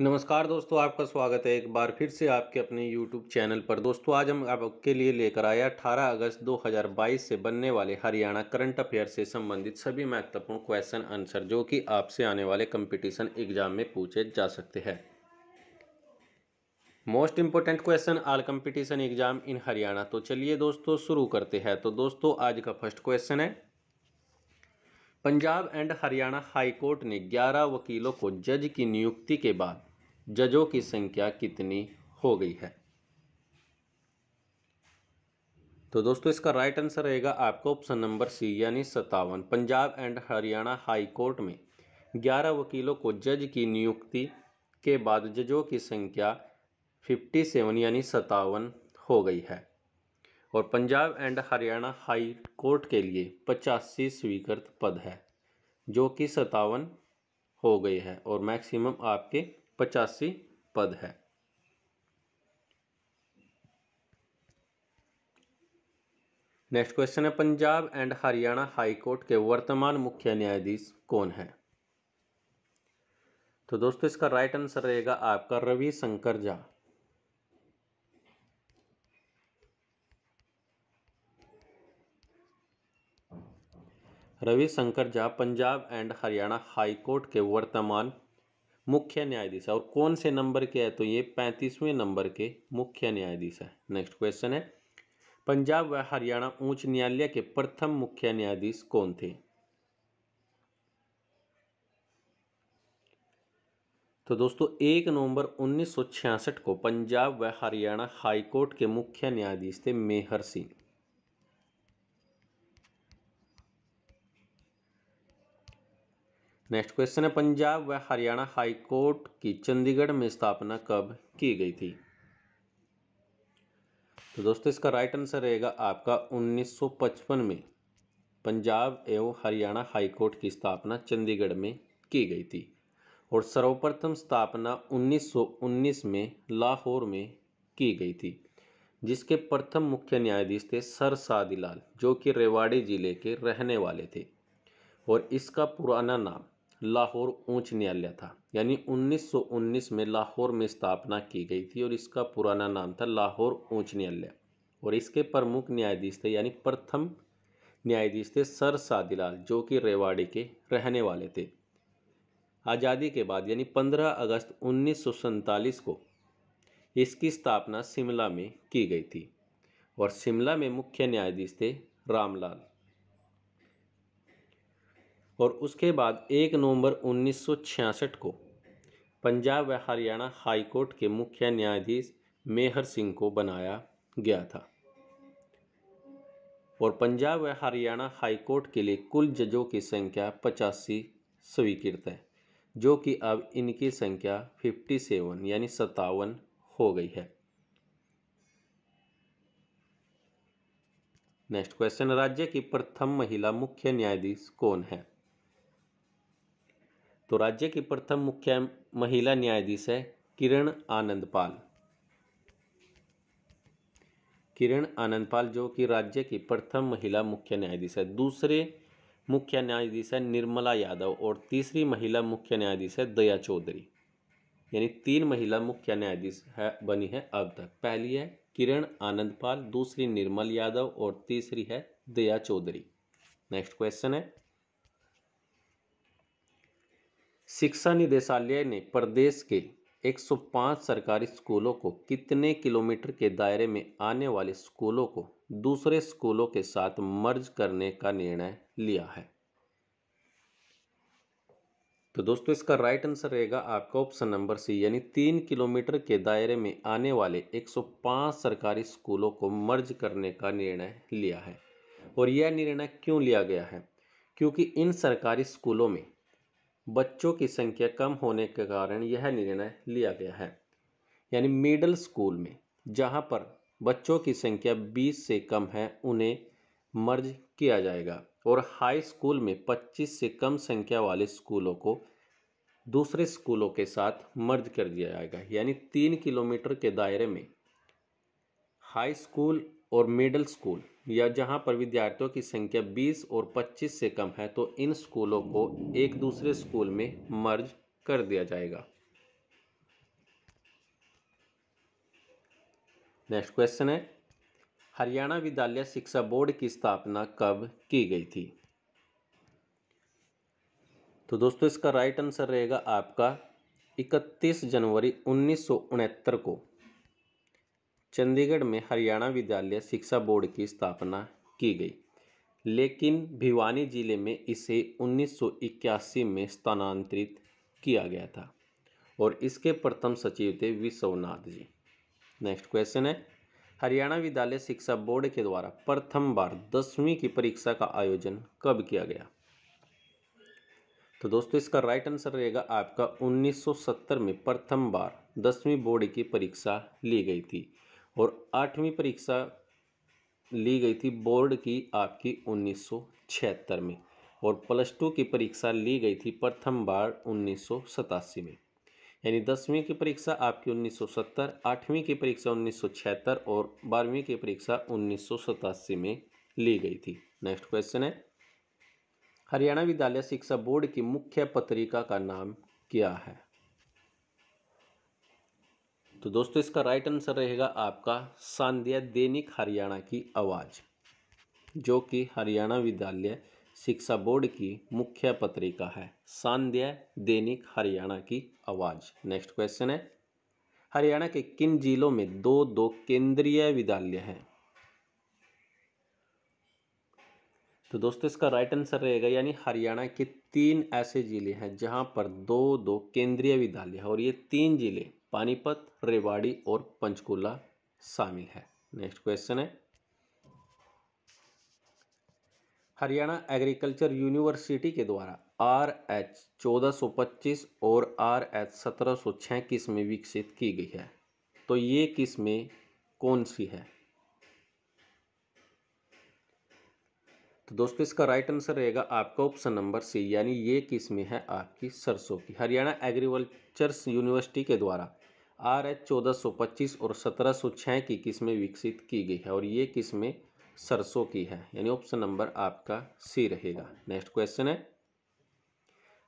नमस्कार दोस्तों आपका स्वागत है एक बार फिर से आपके अपने YouTube चैनल पर दोस्तों आज हम आपके लिए लेकर आए 18 अगस्त 2022 से बनने वाले हरियाणा करंट अफेयर से संबंधित सभी महत्वपूर्ण क्वेश्चन आंसर जो कि आपसे आने वाले कंपटीशन एग्जाम में पूछे जा सकते हैं most important question all competition exam in Haryana तो चलिए दोस्तों शुरू करते हैं तो दोस्तों आज का फर्स्ट क्वेश्चन है पंजाब एंड हरियाणा हाईकोर्ट ने 11 वकीलों को जज की नियुक्ति के बाद जजों की संख्या कितनी हो गई है तो दोस्तों इसका राइट आंसर रहेगा आपका ऑप्शन नंबर सी यानी सत्तावन Punjab and Haryana high court में ग्यारह वकीलों को जज की नियुक्ति के बाद जजों की संख्या फिफ्टी सेवन यानी सत्तावन हो गई है और Punjab and Haryana high court के लिए पचासी स्वीकृत पद है जो कि सत्तावन हो गए हैं और मैक्सिमम आपके पचासी पद है नेक्स्ट क्वेश्चन है Punjab and Haryana high court के वर्तमान मुख्य न्यायाधीश कौन है तो दोस्तों इसका राइट आंसर रहेगा आपका Ravi Shankar Jha Ravi Shankar Jha Punjab and Haryana high court के वर्तमान मुख्य न्यायाधीश है और कौन से नंबर के है तो ये पैंतीसवें नंबर के मुख्य न्यायाधीश है नेक्स्ट क्वेश्चन है पंजाब व हरियाणा उच्च न्यायालय के प्रथम मुख्य न्यायाधीश कौन थे तो दोस्तों एक नवंबर 1966 को पंजाब व हरियाणा हाईकोर्ट के मुख्य न्यायाधीश थे मेहर सिंह नेक्स्ट क्वेश्चन है पंजाब व हरियाणा हाईकोर्ट की चंडीगढ़ में स्थापना कब की गई थी तो दोस्तों इसका राइट आंसर रहेगा आपका 1955 में पंजाब एवं हरियाणा हाईकोर्ट की स्थापना चंडीगढ़ में की गई थी और सर्वप्रथम स्थापना 1919 में लाहौर में की गई थी जिसके प्रथम मुख्य न्यायाधीश थे सर सादीलाल जो कि रेवाड़ी जिले के रहने वाले थे और इसका पुराना नाम लाहौर ऊंच न्यायालय था यानी 1919 में लाहौर में स्थापना की गई थी और इसका पुराना नाम था लाहौर ऊंच न्यायालय और इसके प्रमुख न्यायाधीश थे यानी प्रथम न्यायाधीश थे सर सादिलाल जो कि रेवाड़ी के रहने वाले थे आज़ादी के बाद यानी 15 अगस्त उन्नीस को इसकी स्थापना शिमला में की गई थी और शिमला में मुख्य न्यायाधीश थे रामलाल और उसके बाद एक नवंबर 1966 को पंजाब व हरियाणा हाईकोर्ट के मुख्य न्यायाधीश मेहर सिंह को बनाया गया था और पंजाब व हरियाणा हाईकोर्ट के लिए कुल जजों की संख्या पचासी स्वीकृत है जो कि अब इनकी संख्या 57 यानी सत्तावन हो गई है नेक्स्ट क्वेश्चन राज्य की प्रथम महिला मुख्य न्यायाधीश कौन है तो राज्य की प्रथम मुख्य महिला न्यायाधीश है किरण आनंदपाल किरण आनंदपाल जो कि राज्य की प्रथम महिला मुख्य न्यायाधीश है दूसरे मुख्य न्यायाधीश है निर्मला यादव और तीसरी महिला मुख्य न्यायाधीश है दया चौधरी यानी तीन महिला मुख्य न्यायाधीश है बनी है अब तक पहली है किरण आनंदपाल दूसरी निर्मल यादव और तीसरी है दया चौधरी नेक्स्ट क्वेश्चन है शिक्षा निदेशालय ने प्रदेश के 105 सरकारी स्कूलों को कितने किलोमीटर के दायरे में आने वाले स्कूलों को दूसरे स्कूलों के साथ मर्ज करने का निर्णय लिया है तो दोस्तों इसका राइट आंसर रहेगा आपका ऑप्शन नंबर सी यानी तीन किलोमीटर के दायरे में आने वाले 105 सरकारी स्कूलों को मर्ज करने का निर्णय लिया है और यह निर्णय क्यों लिया गया है क्योंकि इन सरकारी स्कूलों में बच्चों की संख्या कम होने के कारण यह निर्णय लिया गया है यानी मिडिल स्कूल में जहां पर बच्चों की संख्या 20 से कम है उन्हें मर्ज किया जाएगा और हाई स्कूल में 25 से कम संख्या वाले स्कूलों को दूसरे स्कूलों के साथ मर्ज कर दिया जाएगा यानी तीन किलोमीटर के दायरे में हाई स्कूल और मिडिल स्कूल या जहां पर विद्यार्थियों की संख्या 20 और 25 से कम है तो इन स्कूलों को एक दूसरे स्कूल में मर्ज कर दिया जाएगा नेक्स्ट क्वेश्चन है हरियाणा विद्यालय शिक्षा बोर्ड की स्थापना कब की गई थी तो दोस्तों इसका राइट आंसर रहेगा आपका 31 जनवरी उन्नीस को चंडीगढ़ में हरियाणा विद्यालय शिक्षा बोर्ड की स्थापना की गई लेकिन भिवानी जिले में इसे 1981 में स्थानांतरित किया गया था और इसके प्रथम सचिव थे विश्वनाथ जी नेक्स्ट क्वेश्चन है हरियाणा विद्यालय शिक्षा बोर्ड के द्वारा प्रथम बार दसवीं की परीक्षा का आयोजन कब किया गया तो दोस्तों इसका राइट आंसर रहेगा आपका 1970 में प्रथम बार दसवीं बोर्ड की परीक्षा ली गई थी और आठवीं परीक्षा ली गई थी बोर्ड की आपकी उन्नीस में और प्लस टू की परीक्षा ली गई थी प्रथम बार उन्नीस में यानी दसवीं की परीक्षा आपकी 1970, आठवीं की परीक्षा 1976 और बारहवीं की परीक्षा उन्नीस में ली गई थी नेक्स्ट क्वेश्चन है हरियाणा विद्यालय शिक्षा बोर्ड की मुख्य पत्रिका का नाम क्या है तो दोस्तों इसका राइट आंसर रहेगा आपका सांध्या दैनिक हरियाणा की आवाज़ जो कि हरियाणा विद्यालय शिक्षा बोर्ड की मुख्य पत्रिका है सांध्या दैनिक हरियाणा की आवाज़ नेक्स्ट क्वेश्चन है हरियाणा के किन जिलों में दो दो केंद्रीय विद्यालय हैं तो दोस्तों इसका राइट आंसर रहेगा यानी हरियाणा के तीन ऐसे ज़िले हैं जहां पर दो दो केंद्रीय विद्यालय हैं और ये तीन ज़िले पानीपत रेवाड़ी और पंचकूला शामिल है नेक्स्ट क्वेश्चन है हरियाणा एग्रीकल्चर यूनिवर्सिटी के द्वारा आर एच चौदह सौ पच्चीस और आर एच सत्रह सौ छः किस्में विकसित की गई है तो ये किस्में कौन सी है तो दोस्तों इसका राइट आंसर रहेगा आपका ऑप्शन नंबर सी यानी ये किस्में है आपकी सरसों की हरियाणा एग्रीकल्चर यूनिवर्सिटी के द्वारा आर एच चौदह सौ पच्चीस और सत्रह सौ छः की किस्में विकसित की गई है और ये किस्में सरसों की है यानी ऑप्शन नंबर आपका सी रहेगा नेक्स्ट क्वेश्चन है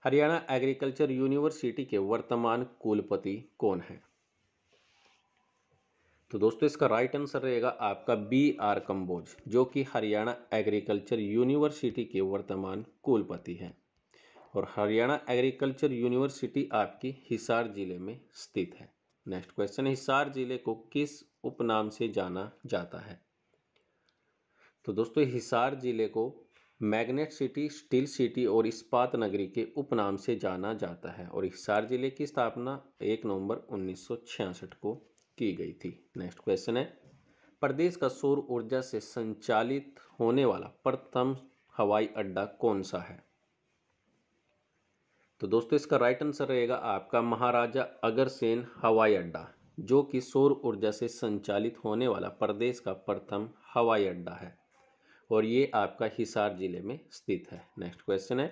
हरियाणा एग्रीकल्चर यूनिवर्सिटी के वर्तमान कुलपति कौन है तो दोस्तों इसका राइट आंसर रहेगा आपका बी आर कंबोज जो कि हरियाणा एग्रीकल्चर यूनिवर्सिटी के वर्तमान कुलपति हैं और हरियाणा एग्रीकल्चर यूनिवर्सिटी आपकी हिसार जिले में स्थित है नेक्स्ट क्वेश्चन है हिसार जिले को किस उपनाम से जाना जाता है तो दोस्तों हिसार जिले को मैग्नेट सिटी स्टील सिटी और इस्पात नगरी के उपनाम से जाना जाता है और हिसार जिले की स्थापना एक नवंबर 1966 को की गई थी नेक्स्ट क्वेश्चन है प्रदेश का सौर ऊर्जा से संचालित होने वाला प्रथम हवाई अड्डा कौन सा है तो दोस्तों इसका राइट आंसर रहेगा आपका महाराजा अगरसेन हवाई अड्डा जो कि सौर ऊर्जा से संचालित होने वाला प्रदेश का प्रथम हवाई अड्डा है और ये आपका हिसार जिले में स्थित है नेक्स्ट क्वेश्चन है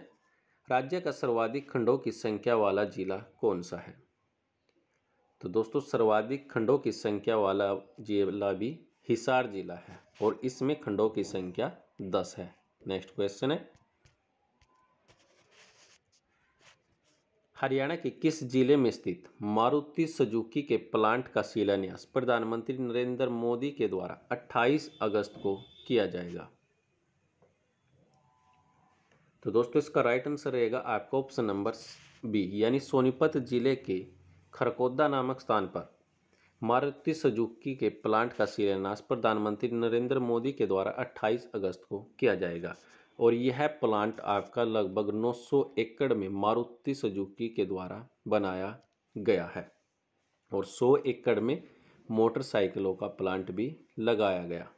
राज्य का सर्वाधिक खंडों की संख्या वाला जिला कौन सा है तो दोस्तों सर्वाधिक खंडों की संख्या वाला जिला भी हिसार जिला है और इसमें खंडों की संख्या दस है नेक्स्ट क्वेश्चन है हरियाणा के किस जिले में स्थित मारुति सुजुकी के प्लांट का शिलान्यास प्रधानमंत्री नरेंद्र मोदी के द्वारा 28 अगस्त को किया जाएगा तो दोस्तों इसका राइट आंसर रहेगा आपका ऑप्शन नंबर बी यानी सोनीपत जिले के खरकोदा नामक स्थान पर मारुति सुजुकी के प्लांट का शिलान्यास प्रधानमंत्री नरेंद्र मोदी के द्वारा 28 अगस्त को किया जाएगा और यह प्लांट आपका लगभग 900 एकड़ में मारुति सुजुकी के द्वारा बनाया गया है और 100 एकड़ में मोटरसाइकिलों का प्लांट भी लगाया गया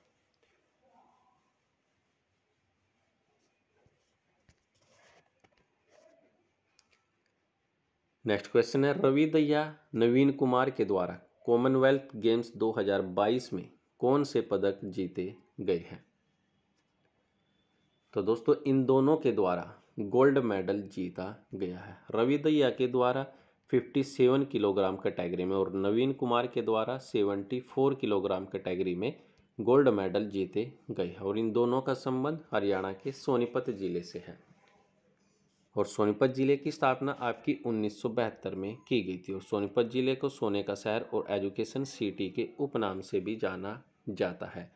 नेक्स्ट क्वेश्चन है रवि दैया नवीन कुमार के द्वारा कॉमनवेल्थ गेम्स 2022 में कौन से पदक जीते गए हैं तो दोस्तों इन दोनों के द्वारा गोल्ड मेडल जीता गया है रवि दैया के द्वारा 57 किलोग्राम कैटेगरी में और नवीन कुमार के द्वारा 74 किलोग्राम कैटेगरी में गोल्ड मेडल जीते गए और इन दोनों का संबंध हरियाणा के सोनीपत ज़िले से है और सोनीपत ज़िले की स्थापना आपकी 1972 में की गई थी और सोनीपत ज़िले को सोने का शहर और एजुकेशन सिटी के उपनाम से भी जाना जाता है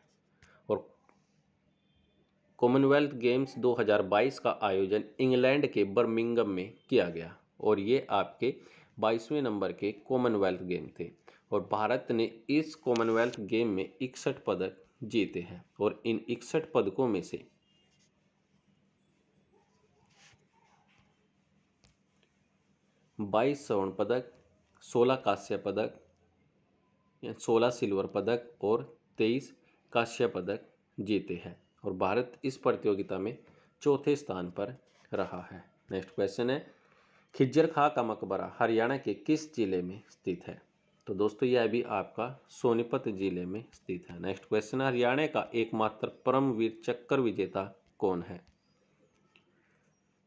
कॉमनवेल्थ गेम्स 2022 का आयोजन इंग्लैंड के बर्मिंगम में किया गया और ये आपके बाईसवें नंबर के कॉमनवेल्थ गेम थे और भारत ने इस कॉमनवेल्थ गेम में इकसठ पदक जीते हैं और इन इकसठ पदकों में से बाईस स्वर्ण पदक सोलह कांस्य पदक सोलह सिल्वर पदक और तेईस कांस्य पदक जीते हैं और भारत इस प्रतियोगिता में चौथे स्थान पर रहा है नेक्स्ट क्वेश्चन है खिज्जर खां का मकबरा हरियाणा के किस जिले में स्थित है तो दोस्तों यह भी आपका सोनीपत जिले में स्थित है नेक्स्ट क्वेश्चन है हरियाणा का एकमात्र परमवीर चक्कर विजेता कौन है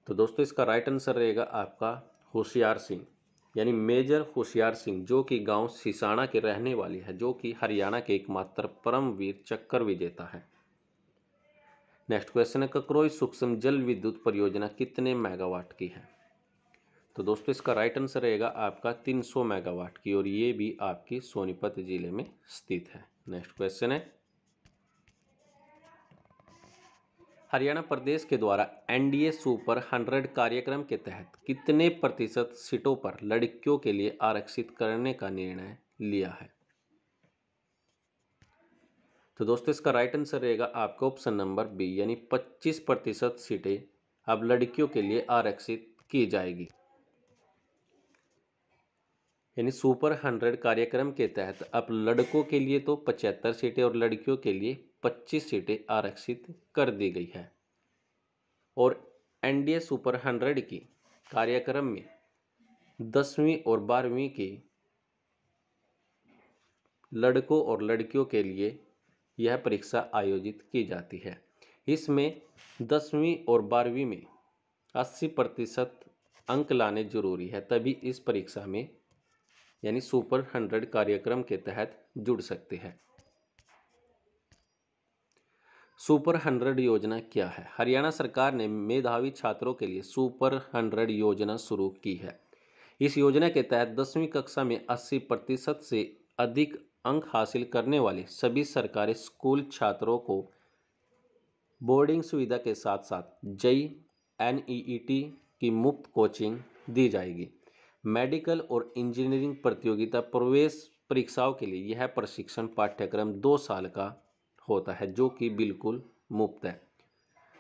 तो दोस्तों इसका राइट आंसर रहेगा आपका होशियार सिंह यानी मेजर होशियार सिंह जो कि गांव सिसाना के रहने वाली है जो कि हरियाणा के एकमात्र परमवीर चक्कर विजेता है नेक्स्ट क्वेश्चन है ककरोई सूक्ष्म जल विद्युत परियोजना कितने मेगावाट की है तो दोस्तों इसका राइट आंसर रहेगा आपका 300 मेगावाट की और ये भी आपकी सोनीपत जिले में स्थित है नेक्स्ट क्वेश्चन है हरियाणा प्रदेश के द्वारा एनडीए सुपर हंड्रेड कार्यक्रम के तहत कितने प्रतिशत सीटों पर लड़कियों के लिए आरक्षित करने का निर्णय लिया है तो दोस्तों इसका राइट आंसर रहेगा आपका ऑप्शन नंबर बी यानी पच्चीस प्रतिशत सीटें अब लड़कियों के लिए आरक्षित की जाएगी यानी सुपर हंड्रेड कार्यक्रम के तहत अब लड़कों के लिए तो पचहत्तर सीटें और लड़कियों के लिए पच्चीस सीटें आरक्षित कर दी गई है और एनडीए सुपर हंड्रेड की कार्यक्रम में दसवीं और बारहवीं की लड़कों और लड़कियों के लिए यह परीक्षा आयोजित की जाती है इसमें दसवीं और बारहवीं में 80 प्रतिशत अंक लाने जरूरी है तभी इस परीक्षा में यानी सुपर हंड्रेड कार्यक्रम के तहत जुड़ सकते हैं सुपर हंड्रेड योजना क्या है हरियाणा सरकार ने मेधावी छात्रों के लिए सुपर हंड्रेड योजना शुरू की है इस योजना के तहत दसवीं कक्षा में 80 प्रतिशत से अधिक अंक हासिल करने वाले सभी सरकारी स्कूल छात्रों को बोर्डिंग सुविधा के साथ साथ जई एन ई टी की मुफ्त कोचिंग दी जाएगी मेडिकल और इंजीनियरिंग प्रतियोगिता प्रवेश परीक्षाओं के लिए यह प्रशिक्षण पाठ्यक्रम दो साल का होता है जो कि बिल्कुल मुफ्त है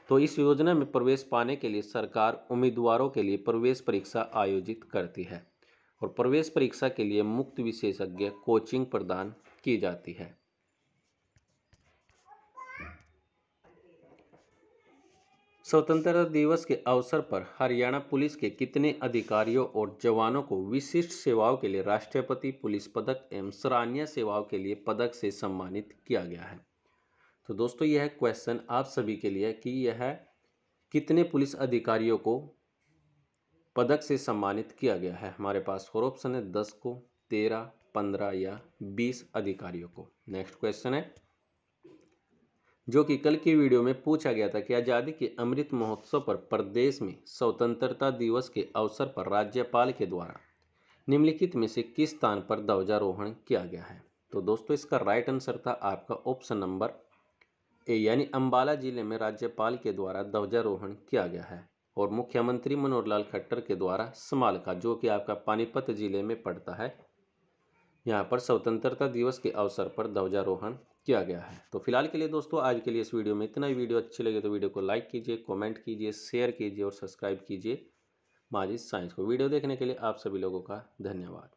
तो इस योजना में प्रवेश पाने के लिए सरकार उम्मीदवारों के लिए प्रवेश परीक्षा आयोजित करती है और प्रवेश परीक्षा के लिए मुक्त विशेषज्ञ कोचिंग प्रदान की जाती है स्वतंत्रता दिवस के अवसर पर हरियाणा पुलिस के कितने अधिकारियों और जवानों को विशिष्ट सेवाओं के लिए राष्ट्रपति पुलिस पदक एवं सराहनीय सेवाओं के लिए पदक से सम्मानित किया गया है तो दोस्तों यह क्वेश्चन आप सभी के लिए कि यह कितने पुलिस अधिकारियों को पदक से सम्मानित किया गया है हमारे पास फोर ऑप्शन है दस को तेरह पंद्रह या बीस अधिकारियों को नेक्स्ट क्वेश्चन है जो कि कल की वीडियो में पूछा गया था कि आज़ादी के अमृत महोत्सव पर प्रदेश में स्वतंत्रता दिवस के अवसर पर राज्यपाल के द्वारा निम्नलिखित में से किस स्थान पर ध्वजारोहण किया गया है तो दोस्तों इसका राइट आंसर था आपका ऑप्शन नंबर ए यानी अम्बाला जिले में राज्यपाल के द्वारा ध्वजारोहण किया गया है और मुख्यमंत्री मनोहर लाल खट्टर के द्वारा समाल का जो कि आपका पानीपत जिले में पड़ता है यहाँ पर स्वतंत्रता दिवस के अवसर पर ध्वजारोहण किया गया है तो फिलहाल के लिए दोस्तों आज के लिए इस वीडियो में इतना ही वीडियो अच्छी लगे तो वीडियो को लाइक कीजिए कमेंट कीजिए शेयर कीजिए और सब्सक्राइब कीजिए माजिद साइंस को वीडियो देखने के लिए आप सभी लोगों का धन्यवाद